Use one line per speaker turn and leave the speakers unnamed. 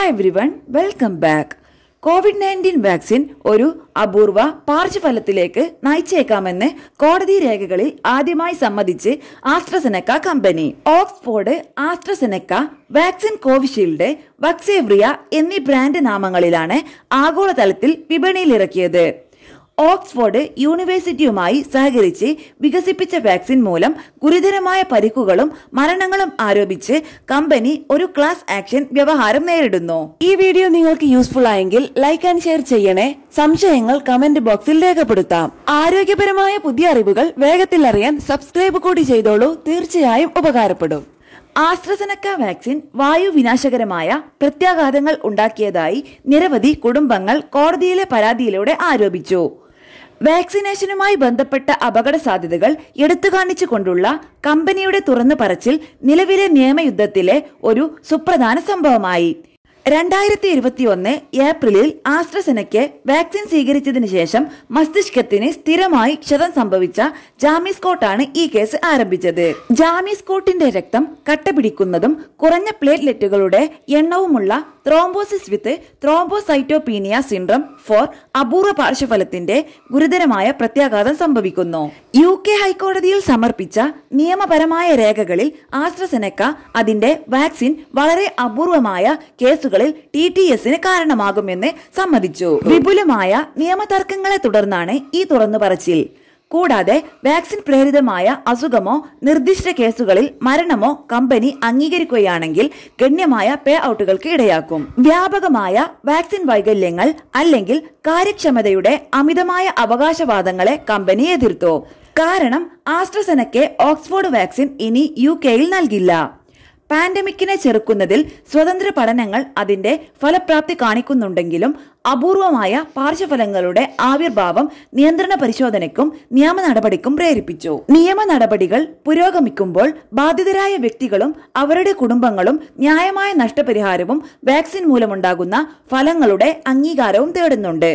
hi everyone welcome back covid nineteen vaccine ഒരു അപൂർവ പാർശ്വഫലത്തിലേക്ക് നയിച്ചേക്കാമെന്ന് കോടതി രേഖകളിൽ ആദ്യമായി സമ്മതിച്ച് AstraZeneca company Oxford AstraZeneca vaccine Covishield Vaxzevria എന്നീ ബ്രാൻഡ് നാമങ്ങളിലാണ് ആഗോളതലത്തിൽ വിപണിയിലിറക്കിയത് ഓക്സ്ഫോർഡ് യൂണിവേഴ്സിറ്റിയുമായി സഹകരിച്ച് വികസിപ്പിച്ച വാക്സിൻ മൂലം ഗുരുതരമായ പരിക്കുകളും മരണങ്ങളും ആരോപിച്ച് കമ്പനി ഒരു ക്ലാസ് ആക്ഷൻ വ്യവഹാരം നേരിടുന്നു ഈ വീഡിയോ നിങ്ങൾക്ക് യൂസ്ഫുൾ ആയെങ്കിൽ ലൈക്ക് ആൻഡ് ഷെയർ ചെയ്യണേ സംശയങ്ങൾ കമന്റ് ബോക്സിൽ രേഖപ്പെടുത്താം ആരോഗ്യപരമായ പുതിയ അറിവുകൾ വേഗത്തിൽ അറിയാൻ സബ്സ്ക്രൈബ് കൂടി ചെയ്തോളൂ തീർച്ചയായും ഉപകാരപ്പെടും ആസ്ട്രസനക്ക വാക്സിൻ വായു വിനാശകരമായ പ്രത്യാഘാതങ്ങൾ ഉണ്ടാക്കിയതായി നിരവധി കുടുംബങ്ങൾ കോടതിയിലെ പരാതിയിലൂടെ ആരോപിച്ചു വാക്സിനേഷനുമായി ബന്ധപ്പെട്ട അപകട സാധ്യതകൾ എടുത്തുകാണിച്ചുകൊണ്ടുള്ള കമ്പനിയുടെ തുറന്നു പറച്ചിൽ നിലവിലെ നിയമയുദ്ധത്തിലെ ഒരു സുപ്രധാന സംഭവമായി രണ്ടായിരത്തി ഇരുപത്തിയൊന്ന് ഏപ്രിലിൽ ആസ്ട്രസെനയ്ക്ക് വാക്സിൻ സ്വീകരിച്ചതിനു ശേഷം മസ്തിഷ്കത്തിന് സ്ഥിരമായി ക്ഷതം സംഭവിച്ച ജാമിസ്കോട്ടാണ് ഈ കേസ് ആരംഭിച്ചത് ജാമിസ്കോട്ടിന്റെ രക്തം കട്ട പിടിക്കുന്നതും കുറഞ്ഞ പ്ലേറ്റ്ലെറ്റുകളുടെ എണ്ണവുമുള്ള thrombosis with thrombocytopenia syndrome for അപൂർവ പാർശ്വഫലത്തിന്റെ ഗുരുതരമായ പ്രത്യാഘാതം സംഭവിക്കുന്നു യു കെ ഹൈക്കോടതിയിൽ സമർപ്പിച്ച നിയമപരമായ രേഖകളിൽ ആസ്ട്രസെനക്ക അതിന്റെ വാക്സിൻ വളരെ അപൂർവമായ കേസുകൾ കേസുകളിൽ ടി ടി എസിന് കാരണമാകുമെന്ന് സമ്മതിച്ചു വിപുലമായ നിയമതർക്കങ്ങളെ തുടർന്നാണ് ഈ തുറന്നു പറച്ചിൽ കൂടാതെ വാക്സിൻ പ്രേരിതമായ അസുഖമോ നിർദ്ദിഷ്ട കേസുകളിൽ മരണമോ കമ്പനി അംഗീകരിക്കുകയാണെങ്കിൽ ഗണ്യമായ പേ ഔട്ടുകൾക്ക് ഇടയാക്കും വ്യാപകമായ വാക്സിൻ വൈകല്യങ്ങൾ അല്ലെങ്കിൽ കാര്യക്ഷമതയുടെ അമിതമായ അവകാശവാദങ്ങളെ കമ്പനി എതിർത്തു കാരണം ആസ്ട്രസെനയ്ക്ക് ഓക്സ്ഫോർഡ് വാക്സിൻ ഇനി യു കെയിൽ നൽകില്ല പാൻഡമിക്കിനെ ചെറുക്കുന്നതിൽ സ്വതന്ത്ര പഠനങ്ങൾ അതിന്റെ ഫലപ്രാപ്തി കാണിക്കുന്നുണ്ടെങ്കിലും അപൂർവമായ പാർശ്വഫലങ്ങളുടെ ആവിർഭാവം നിയന്ത്രണ പരിശോധനയ്ക്കും നിയമ നടപടിക്കും പ്രേരിപ്പിച്ചു നിയമ നടപടികൾ പുരോഗമിക്കുമ്പോൾ ബാധിതരായ വ്യക്തികളും അവരുടെ കുടുംബങ്ങളും ന്യായമായ നഷ്ടപരിഹാരവും വാക്സിൻ മൂലമുണ്ടാകുന്ന ഫലങ്ങളുടെ അംഗീകാരവും തേടുന്നുണ്ട്